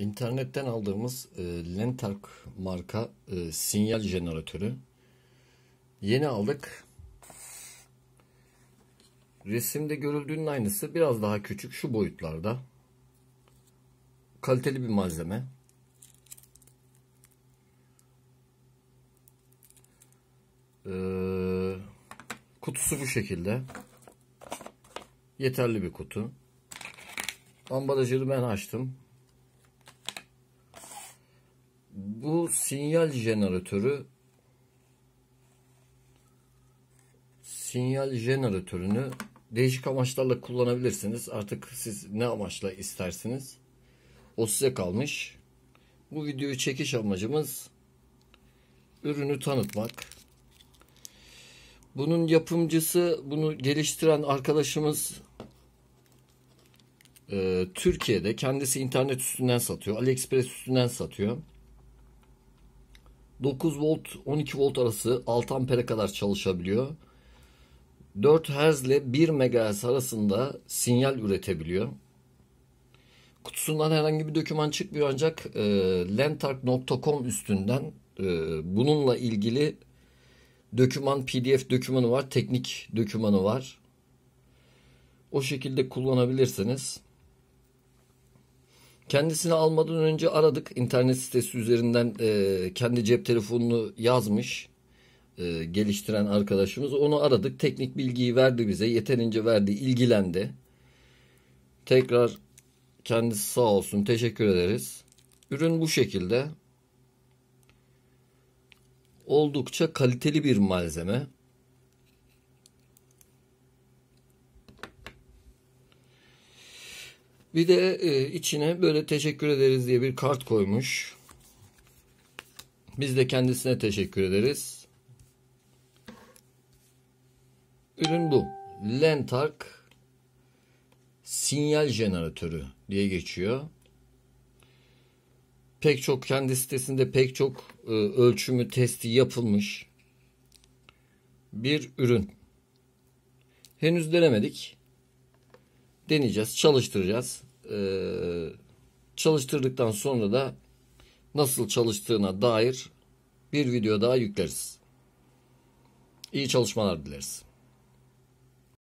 İnternetten aldığımız e, Lentark marka e, sinyal jeneratörü. Yeni aldık. Resimde görüldüğünün aynısı biraz daha küçük şu boyutlarda. Kaliteli bir malzeme. Ee, kutusu bu şekilde. Yeterli bir kutu. Ambalajını ben açtım bu sinyal jeneratörü sinyal jeneratörünü değişik amaçlarla kullanabilirsiniz. Artık siz ne amaçla istersiniz o size kalmış. Bu videoyu çekiş amacımız ürünü tanıtmak. Bunun yapımcısı, bunu geliştiren arkadaşımız e, Türkiye'de kendisi internet üstünden satıyor. AliExpress üstünden satıyor. 9 volt 12 volt arası 6 ampere kadar çalışabiliyor. 4 Hz ile 1 MHz arasında sinyal üretebiliyor. Kutusundan herhangi bir döküman çıkmıyor ancak e, lentark.com üstünden e, bununla ilgili döküman pdf dökümanı var, teknik dökümanı var. O şekilde kullanabilirsiniz. Kendisini almadan önce aradık. İnternet sitesi üzerinden e, kendi cep telefonunu yazmış. E, geliştiren arkadaşımız. Onu aradık. Teknik bilgiyi verdi bize. Yeterince verdi. ilgilendi. Tekrar kendisi sağ olsun. Teşekkür ederiz. Ürün bu şekilde. Oldukça kaliteli bir malzeme. Bir de e, içine böyle teşekkür ederiz diye bir kart koymuş. Biz de kendisine teşekkür ederiz. Ürün bu. Lentark sinyal jeneratörü diye geçiyor. Pek çok kendi sitesinde pek çok e, ölçümü testi yapılmış bir ürün. Henüz denemedik deneyeceğiz, çalıştıracağız. Ee, çalıştırdıktan sonra da nasıl çalıştığına dair bir video daha yükleriz. İyi çalışmalar dileriz.